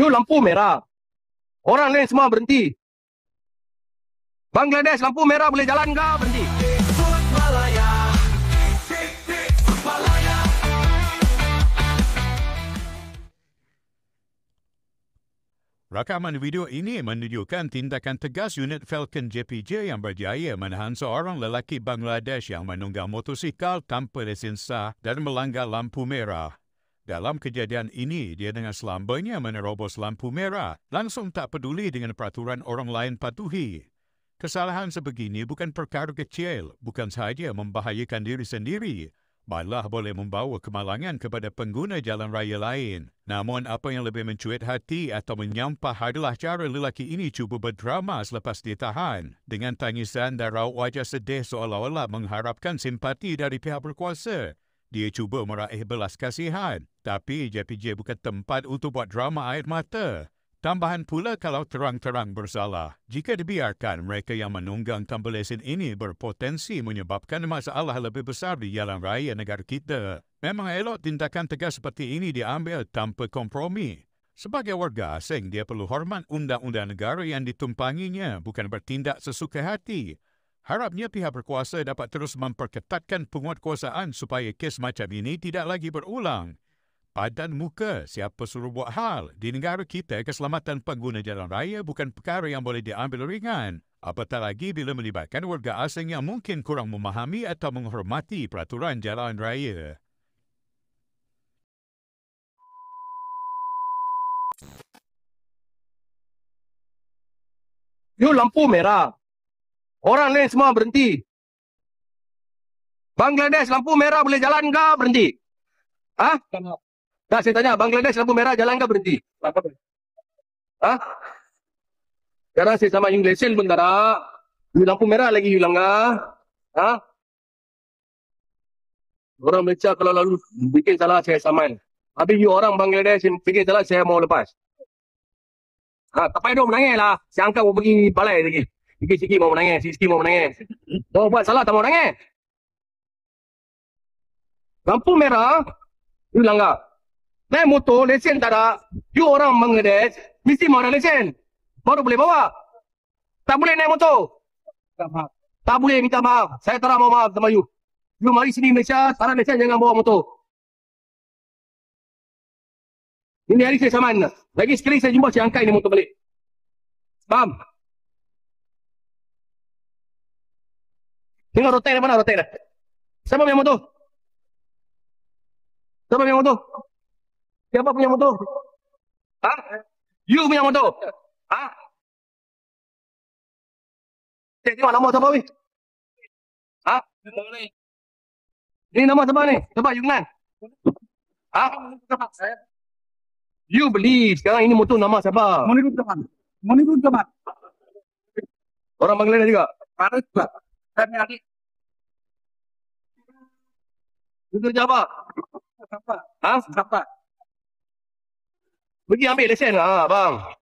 You lampu merah. Orang lain semua berhenti. Bangladesh lampu merah boleh jalan ke? Berhenti. Rakaman video ini menunjukkan tindakan tegas unit Falcon JPJ yang berjaya menahan seorang lelaki Bangladesh yang menunggang motosikal tanpa lesen sah dan melanggar lampu merah. Dalam kejadian ini, dia dengan selambanya menerobos lampu merah, langsung tak peduli dengan peraturan orang lain patuhi. Kesalahan sebegini bukan perkara kecil, bukan sahaja membahayakan diri sendiri, malah boleh membawa kemalangan kepada pengguna jalan raya lain. Namun, apa yang lebih mencuit hati atau menyampah adalah cara lelaki ini cuba berdrama selepas ditahan, dengan tangisan dan raut wajah sedih seolah-olah mengharapkan simpati dari pihak berkuasa. Dia cuba meraih belas kasihan. Tapi JPJ bukan tempat untuk buat drama air mata. Tambahan pula kalau terang-terang bersalah. Jika dibiarkan, mereka yang menunggang tambah lesen ini berpotensi menyebabkan masalah lebih besar di jalan raya negara kita. Memang elok tindakan tegas seperti ini diambil tanpa kompromi. Sebagai warga asing, dia perlu hormat undang-undang negara yang ditumpanginya, bukan bertindak sesuka hati. Harapnya pihak berkuasa dapat terus memperketatkan penguatkuasaan supaya kes macam ini tidak lagi berulang. Padan muka siapa suruh buat hal. Di negara kita, keselamatan pengguna jalan raya bukan perkara yang boleh diambil ringan. Apatah lagi bila melibatkan warga asing yang mungkin kurang memahami atau menghormati peraturan jalan raya. Yo, lampu merah. Orang lain semua berhenti. Bangladesh lampu merah boleh jalan ke berhenti? Hah? Tak, saya tanya. Bangladesh lampu merah jalan ke berhenti? Hah? Karena saya sama yang lesen pun tak Lampu merah lagi hilang ke? Hah? Orang Malaysia kalau lalu bikin salah saya saman. Tapi you orang Bangladesh yang bikin salah saya mau lepas. Ha, tak payah dong menangis lah. Saya angkat pergi balai lagi. Sikit-sikit mau menangis. Sikit-sikit mau menangis. Kau buat salah tak mau menangis. Lampu merah, you langgar. Naik motor, lesen tak ada. You orang mengedes, mesti mau ada lesen. Baru boleh bawa. Tak boleh naik motor. Tak boleh minta maaf. Saya tak mau maaf sama you. You mari sini Malaysia, sekarang lesen jangan bawa motor. Ini hari saya saman. Lagi sekali saya jumpa si Angkai ni motor balik. Faham? Tengok roteng dia mana roteng dia. Siapa punya motor? Siapa punya motor? Siapa punya motor? Ha? You punya motor? Ha? Cik, tengok nama siapa ha? ni? Ha? Ini nama siapa ni? Siapa Yunan? Ha? You beli sekarang ini motor nama siapa? Monikun Kamat. Monikun Kamat. Orang Bangladesh juga? Parut juga. Kami lagi Itu Java. Sampai. Ha? Sampai. Pergi ambil lesen ah, ha, bang.